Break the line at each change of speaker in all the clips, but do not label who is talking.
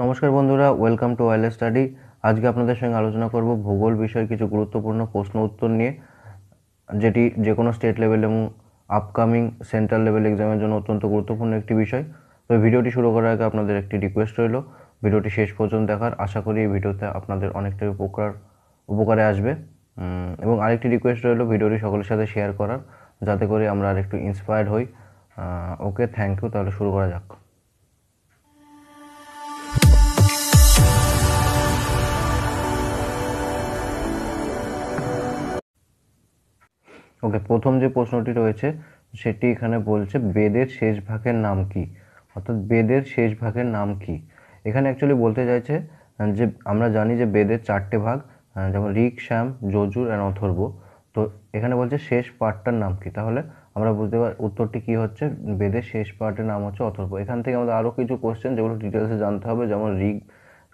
নমস্কার বন্ধুরা welcome to wild study আজকে আপনাদের সঙ্গে আলোচনা করব ভূগোল বিষয়ে কিছু গুরুত্বপূর্ণ প্রশ্ন উত্তর নিয়ে যেটি যে কোনো স্টেট লেভেল এবং আপকামিং সেন্ট্রাল লেভেল এক্সামের জন্য অত্যন্ত গুরুত্বপূর্ণ একটি বিষয় তো ভিডিওটি শুরু করার আগে আপনাদের একটি রিকোয়েস্ট রইল ভিডিওটি শেষ পর্যন্ত দেখার আশা করি এই ভিডিওতে আপনাদের অনেকটাই উপকার উপকারে আসবে এবং আরেকটি রিকোয়েস্ট রইল ভিডিওটি সকলের সাথে শেয়ার করার যাতে করে আমরা আরেকটু ইন্সপায়ার্ড হই ওকে থ্যাংক ইউ তাহলে শুরু করা যাক ওকে প্রথম যে প্রশ্নটি রয়েছে সেটি এখানে বলছে বেদের শেষ ভাগের নাম কি অর্থাৎ বেদের শেষ ভাগের নাম কি এখানে অ্যাকচুয়ালি বলতে চাইছে যে আমরা জানি যে বেদের চারটে ভাগ যেমন ঋক শ্যাম যজুর অ্যান্ড অথর্ব তো এখানে বলছে শেষ পার্টটার নাম কি তাহলে আমরা বুঝতে পার উত্তরটি কী হচ্ছে বেদের শেষ পার্টের নাম হচ্ছে অথর্ব এখান থেকে আমাদের আরও কিছু কোশ্চেন যেগুলো ডিটেলসে জানতে হবে যেমন ঋক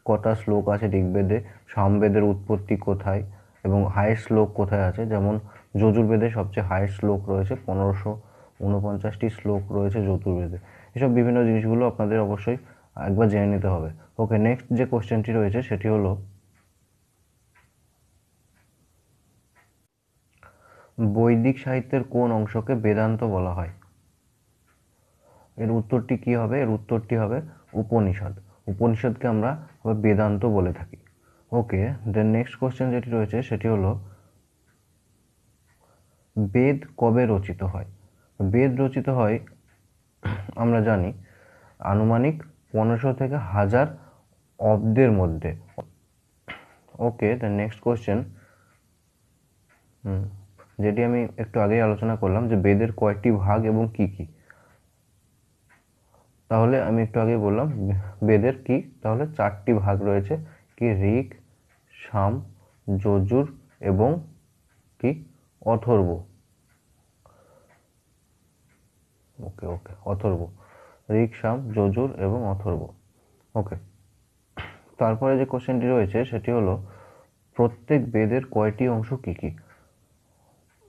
কটা শ্লোক আছে ঋগ্বেদে সামবেদের উৎপত্তি কোথায় এবং হায়েস্ট শ্লোক কোথায় আছে যেমন যজুর্বেদে সবচেয়ে হায়েস্ট শ্লোক রয়েছে পনেরোশো ঊনপঞ্চাশটি শ্লোক রয়েছে যজুর্বেদে এসব বিভিন্ন জিনিসগুলো আপনাদের অবশ্যই একবার জেনে নিতে হবে ওকে নেক্সট যে কোশ্চেনটি রয়েছে সেটি হলো বৈদিক সাহিত্যের কোন অংশকে বেদান্ত বলা হয় এর উত্তরটি কি হবে এর উত্তরটি হবে উপনিষদ উপনিষদকে আমরা বেদান্ত বলে থাকি ওকে দেন নেক্সট কোশ্চেন যেটি রয়েছে সেটি হলো বেদ কবে রচিত হয় বেদ রচিত হয় আমরা জানি আনুমানিক পনেরোশো থেকে হাজার অব্দের মধ্যে ওকে দ্য নেক্সট কোয়েশ্চেন যেটি আমি একটু আগেই আলোচনা করলাম যে বেদের কয়েকটি ভাগ এবং কি কি তাহলে আমি একটু আগে বললাম বেদের কি তাহলে চারটি ভাগ রয়েছে কি ঋক সাম যজুর এবং কি অথর্ব ওকে ওকে অথর্ব ঋক যজুর এবং অথর্ব ওকে তারপরে যে কোশ্চেনটি রয়েছে সেটি হলো প্রত্যেক বেদের কয়টি অংশ কী কী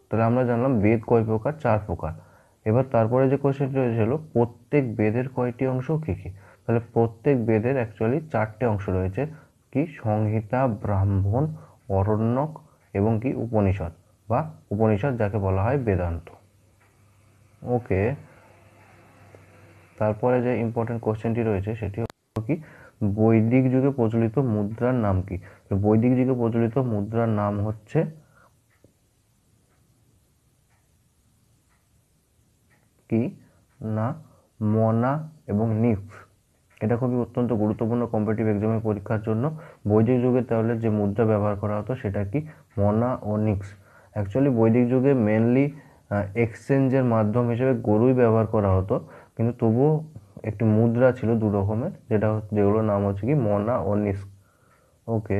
তাহলে আমরা জানলাম বেদ কয় প্রকার চার প্রকার এবার তারপরে যে কোশ্চেনটি রয়েছে হলো প্রত্যেক বেদের কয়টি অংশ কী কী তাহলে প্রত্যেক বেদের অ্যাকচুয়ালি চারটে অংশ রয়েছে কি সংহিতা ব্রাহ্মণ অরণ্যক এবং কি উপনিষদ বা উপনিষদ যাকে বলা হয় বেদান্ত ওকে তারপরে যে ইম্পর্টেন্ট কোশ্চেনটি রয়েছে সেটি কি বৈদিক যুগে প্রচলিত মুদ্রার নাম কি বৈদিক যুগে প্রচলিত মুদ্রার নাম হচ্ছে কি না মনা এবং নিফ এটা খুবই অত্যন্ত গুরুত্বপূর্ণ কম্পিটিভ এক্সামের পরীক্ষার জন্য বৈদিক যুগে তাহলে যে মুদ্রা ব্যবহার করা হতো সেটা কি মনা ও নিক্স অ্যাকচুয়ালি বৈদিক যুগে মেনলি এক্সচেঞ্জের মাধ্যম হিসেবে গরুই ব্যবহার করা হতো কিন্তু তবুও একটি মুদ্রা ছিল দু রকমের যেটা যেগুলোর নাম হচ্ছে কি মনা ও নিস ওকে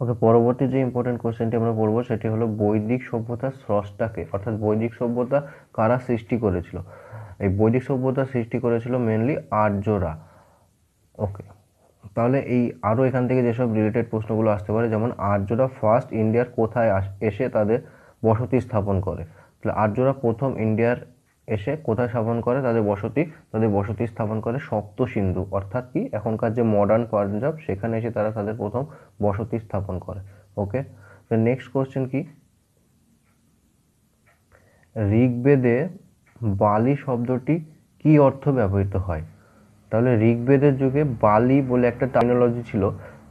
ওকে পরবর্তী যে ইম্পর্টেন্ট কোশ্চেনটি আমরা পড়বো সেটি হলো বৈদিক সভ্যতার স্রষ্টাকে অর্থাৎ বৈদিক সভ্যতা কারা সৃষ্টি করেছিল এই বৈদিক সভ্যতা সৃষ্টি করেছিল মেনলি আর্যরা ওকে তাহলে এই আরও এখান থেকে যেসব রিলেটেড প্রশ্নগুলো আসতে পারে যেমন আর্যরা ফার্স্ট ইন্ডিয়ার কোথায় এসে তাদের বসতি স্থাপন করে তাহলে আর্যরা প্রথম ইন্ডিয়ার এসে কোথায় স্থাপন করে তাদের বসতি তাদের বসতি স্থাপন করে সপ্ত সিন্ধু অর্থাৎ কি এখনকার যে মডার্ন পাঞ্জাব সেখানে এসে তারা তাদের প্রথম বসতি স্থাপন করে ওকে তো নেক্সট কোশ্চেন কি ঋগ্বেদে বালি শব্দটি কি অর্থ ব্যবহৃত হয় তাহলে ঋগ্বেদের যুগে বালি বলে একটা টার্মিনোলজি ছিল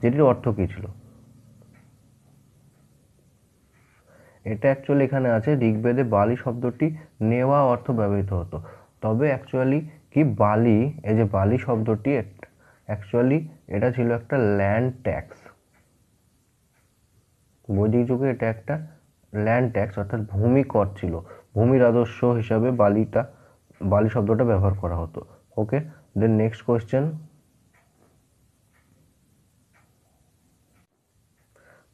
যেটির অর্থ কী ছিল এটা অ্যাকচুয়ালি এখানে আছে ঋগ্বেদে বালি শব্দটি নেওয়া অর্থ ব্যবহৃত হতো তবে অ্যাকচুয়ালি কি বালি এই যে বালি শব্দটি অ্যাকচুয়ালি এটা ছিল একটা ল্যান্ড ট্যাক্স বৈদিক যুগে এটা একটা ল্যান্ড ট্যাক্স অর্থাৎ ভূমি কর ছিল ভূমির রাজস্ব হিসাবে বালিটা বালি শব্দটা ব্যবহার করা হতো okay then next question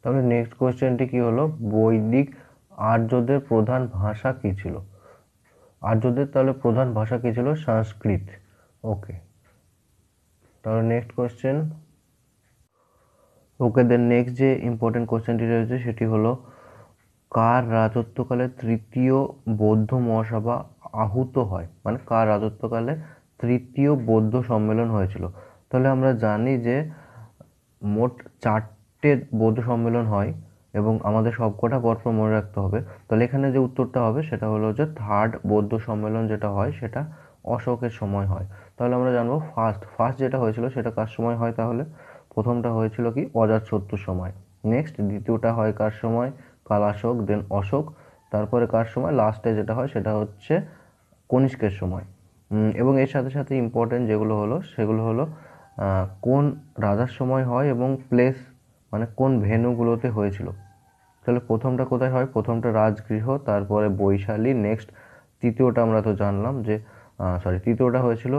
তাহলে নেক্সট কোয়েশ্চেনটি কি হলো বৈদিক আর্যদের প্রধান ভাষা কি ছিল আর্যদের তাহলে প্রধান ভাষা কি ছিল সংস্কৃত ওকে তাহলে next question okay then next যে ইম্পর্টেন্ট কোয়েশ্চেনটি রয়েছে সেটি হলো কার রাজত্বকালে তৃতীয় বৌদ্ধ মহাসভা আহূত হয় মানে কার রাজত্বকালে তৃতীয় বৌদ্ধ সম্মেলন হয়েছিল তাহলে আমরা জানি যে মোট চারটে বৌদ্ধ সম্মেলন হয় এবং আমাদের সবকটা পরপর মনে রাখতে হবে তাহলে এখানে যে উত্তরটা হবে সেটা হলো যে থার্ড বৌদ্ধ সম্মেলন যেটা হয় সেটা অশোকের সময় হয় তাহলে আমরা জানবো ফার্স্ট ফার্স্ট যেটা হয়েছিল সেটা কার সময় হয় তাহলে প্রথমটা হয়েছিল কি অজাতশত্রুর সময় নেক্সট দ্বিতীয়টা হয় কার সময় কালাশোক দেন অশোক তারপরে কার সময় লাস্টে যেটা হয় সেটা হচ্ছে কনিষ্কের সময় এবং এর সাথে সাথে ইম্পর্টেন্ট যেগুলো হলো সেগুলো হলো কোন রাজার সময় হয় এবং প্লেস মানে কোন ভেনুগুলোতে হয়েছিল তাহলে প্রথমটা কোথায় হয় প্রথমটা রাজগৃহ তারপরে বৈশালী নেক্সট তৃতীয়টা আমরা তো জানলাম যে সরি তৃতীয়টা হয়েছিল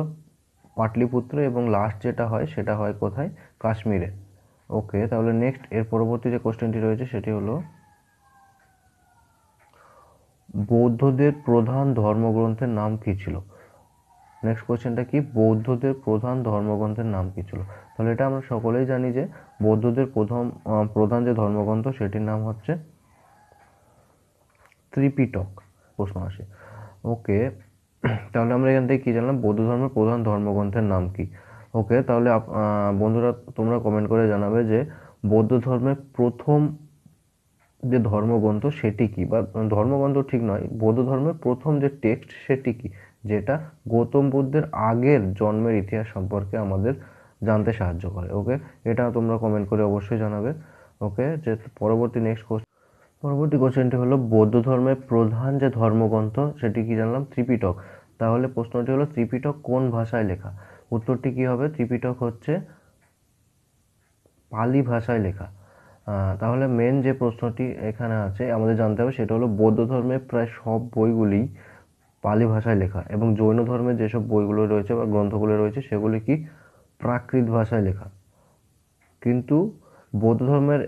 পাটলিপুত্র এবং লাস্ট যেটা হয় সেটা হয় কোথায় কাশ্মীরে ওকে তাহলে নেক্সট এর পরবর্তী যে কোশ্চেনটি রয়েছে সেটি হলো বৌদ্ধদের প্রধান ধর্মগ্রন্থের নাম কী ছিল নেক্সট কোয়েশ্চেনটা কি বৌদ্ধদের প্রধান ধর্মগ্রন্থের নাম কী ছিল তাহলে এটা আমরা সকলেই জানি যে বৌদ্ধদের প্রথম প্রধান যে ধর্মগ্রন্থ সেটির নাম হচ্ছে ত্রিপিটক প্রশ্ন আসে ওকে তাহলে আমরা এখান থেকে কী জানলাম বৌদ্ধ ধর্মের প্রধান ধর্মগ্রন্থের নাম কি ওকে তাহলে বন্ধুরা তোমরা কমেন্ট করে জানাবে যে বৌদ্ধ ধর্মের প্রথম যে ধর্মগ্রন্থ সেটি কি বা ধর্মগ্রন্থ ঠিক নয় বৌদ্ধ ধর্মের প্রথম যে টেক্সট সেটি কি যেটা গৌতম বুদ্ধের আগের জন্মের ইতিহাস সম্পর্কে আমাদের জানতে সাহায্য করে ওকে এটা তোমরা কমেন্ট করে অবশ্যই জানাবে ওকে যে পরবর্তী নেক্সট কোশ্চেন পরবর্তী কোশ্চেনটি হলো বৌদ্ধ ধর্মের প্রধান যে ধর্মগ্রন্থ সেটি কি জানলাম ত্রিপিটক তাহলে প্রশ্নটি হলো ত্রিপিটক কোন ভাষায় লেখা উত্তরটি কি হবে ত্রিপিটক হচ্ছে পালি ভাষায় লেখা তাহলে মেন যে প্রশ্নটি এখানে আছে আমাদের জানতে হবে সেটা হলো বৌদ্ধ ধর্মের প্রায় সব বইগুলি পালি ভাষায় লেখা এবং জৈন ধর্মের যেসব বইগুলো রয়েছে বা গ্রন্থগুলো রয়েছে সেগুলি কি প্রাকৃত ভাষায় লেখা কিন্তু বৌদ্ধ ধর্মের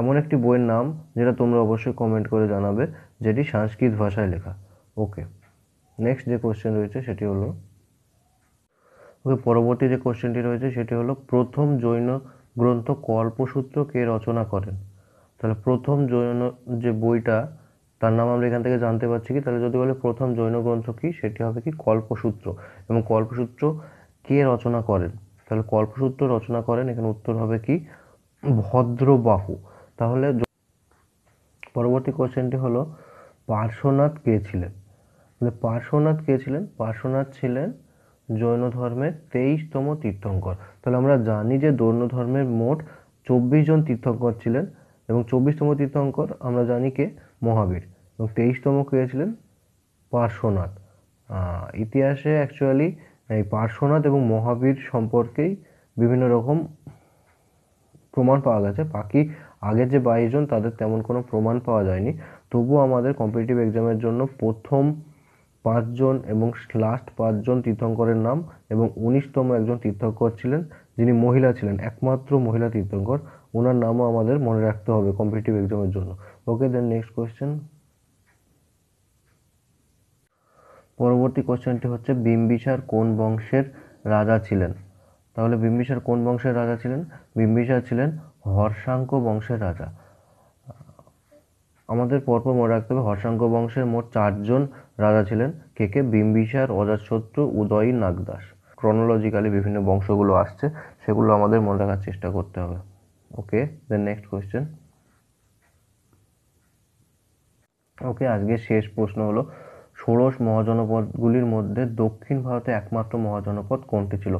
এমন একটি বইয়ের নাম যেটা তোমরা অবশ্যই কমেন্ট করে জানাবে যেটি সংস্কৃত ভাষায় লেখা ওকে নেক্সট যে কোশ্চেন রয়েছে সেটি হলো ওকে পরবর্তী যে কোশ্চেনটি রয়েছে সেটি হলো প্রথম জৈন গ্রন্থ কল্পসূত্র কে রচনা করেন তাহলে প্রথম জৈন যে বইটা তার নাম আমরা এখান থেকে জানতে পারছি কি তাহলে যদি বলে প্রথম জৈন গ্রন্থ কি সেটি হবে কি কল্পসূত্র এবং কল্পসূত্র কে রচনা করেন তাহলে কল্পসূত্র রচনা করেন এখানে উত্তর হবে কি ভদ্রবাহু তাহলে পরবর্তী কোশ্চেনটি হলো পার্শ্বনাথ কে ছিলেন তাহলে পার্শ্বনাথ কে ছিলেন পার্শ্বনাথ ছিলেন জৈন ধর্মের তেইশতম তীর্থঙ্কর তাহলে আমরা জানি যে জৈন ধর্মের মোট চব্বিশ জন তীর্থঙ্কর ছিলেন এবং চব্বিশতম তীর্থঙ্কর আমরা জানি কে মহাবীর এবং তেইশতম কে ছিলেন পার্শ্বনাথ ইতিহাসে অ্যাকচুয়ালি এই পার্শ্বনাথ এবং মহাবীর সম্পর্কেই বিভিন্ন রকম প্রমাণ পাওয়া গেছে বাকি আগের যে বাইশজন তাদের তেমন কোনো প্রমাণ পাওয়া যায়নি তবুও আমাদের কম্পিটিটিভ এক্সামের জন্য প্রথম পাঁচজন এবং লাস্ট পাঁচজন তীর্থঙ্করের নাম এবং উনিশতম একজন তীর্থঙ্কর ছিলেন যিনি মহিলা ছিলেন একমাত্র মহিলা তীর্থঙ্কর ওনার নামও আমাদের মনে রাখতে হবে কম্পিটিটিভ এক্সামের জন্য ওকে দেন নেক্সট কোয়েশ্চেন পরবর্তী কোশ্চেনটি হচ্ছে বিম্বিসার কোন বংশের রাজা ছিলেন তাহলে বিম্বিসার কোন বংশের রাজা ছিলেন বিম্বিসার ছিলেন হর্ষাঙ্ক বংশের রাজা আমাদের পরপর মনে রাখতে হবে হর্ষাঙ্ক বংশের মোট চারজন রাজা ছিলেন কে কে বিম্বিসার অজাতশত্রু উদয়ী নাগদাস ক্রনোলজিক্যালি বিভিন্ন বংশগুলো আসছে সেগুলো আমাদের মনে রাখার চেষ্টা করতে হবে ওকে দেন নেক্সট কোয়েশ্চেন ওকে আজকের শেষ প্রশ্ন হলো ষোড়শ মহাজনপদগুলির মধ্যে দক্ষিণ ভারতে একমাত্র মহাজনপদ কোনটি ছিল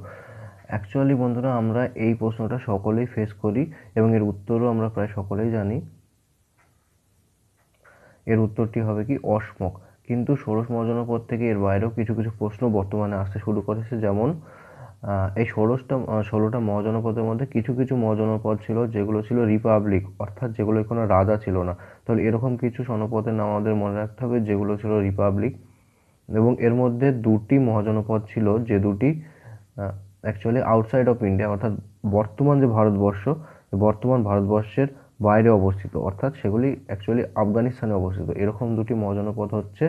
অ্যাকচুয়ালি বন্ধুরা আমরা এই প্রশ্নটা সকলেই ফেস করি এবং এর উত্তরও আমরা প্রায় সকলেই জানি এর উত্তরটি হবে কি অসমক কিন্তু ষোড়শ মহাজনপদ থেকে এর বাইরেও কিছু কিছু প্রশ্ন বর্তমানে আসতে শুরু করেছে যেমন এই ষোলোশটা ষোলোটা মহাজনপদের মধ্যে কিছু কিছু মহাজনপদ ছিল যেগুলো ছিল রিপাবলিক অর্থাৎ যেগুলো কোনো রাজা ছিল না তাহলে এরকম কিছু জনপদের নাম আমাদের মনে রাখতে হবে যেগুলো ছিল রিপাবলিক এবং এর মধ্যে দুটি মহাজনপদ ছিল যে দুটি অ্যাকচুয়ালি আউটসাইড অফ ইন্ডিয়া অর্থাৎ বর্তমান যে ভারতবর্ষ বর্তমান ভারতবর্ষের বাইরে অবস্থিত অর্থাৎ সেগুলি অ্যাকচুয়ালি আফগানিস্তানে অবস্থিত এরকম দুটি মহাজনপদ হচ্ছে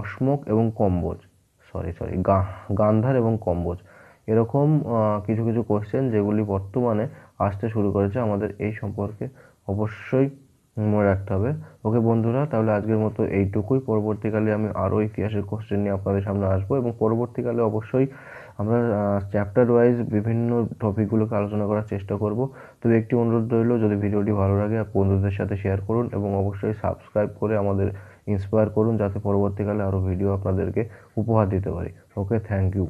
অসমক এবং কম্বোজ সরি সরি গান্ধার এবং কম্বোজ এরকম কিছু কিছু কোশ্চেন যেগুলি বর্তমানে আসতে শুরু করেছে আমাদের এই সম্পর্কে অবশ্যই মনে রাখতে হবে ওকে বন্ধুরা তাহলে আজকের মতো এইটুকুই পরবর্তীকালে আমি আরও ইতিহাসের কোশ্চেন নিয়ে আপনাদের সামনে আসবো এবং পরবর্তীকালে অবশ্যই আমরা চ্যাপ্টার ওয়াইজ বিভিন্ন টপিকগুলোকে আলোচনা করার চেষ্টা করব তবে একটি অনুরোধ রইল যদি ভিডিওটি ভালো লাগে বন্ধুদের সাথে শেয়ার করুন এবং অবশ্যই সাবস্ক্রাইব করে আমাদের ইন্সপায়ার করুন যাতে পরবর্তীকালে আরও ভিডিও আপনাদেরকে উপহার দিতে পারি ওকে থ্যাংক ইউ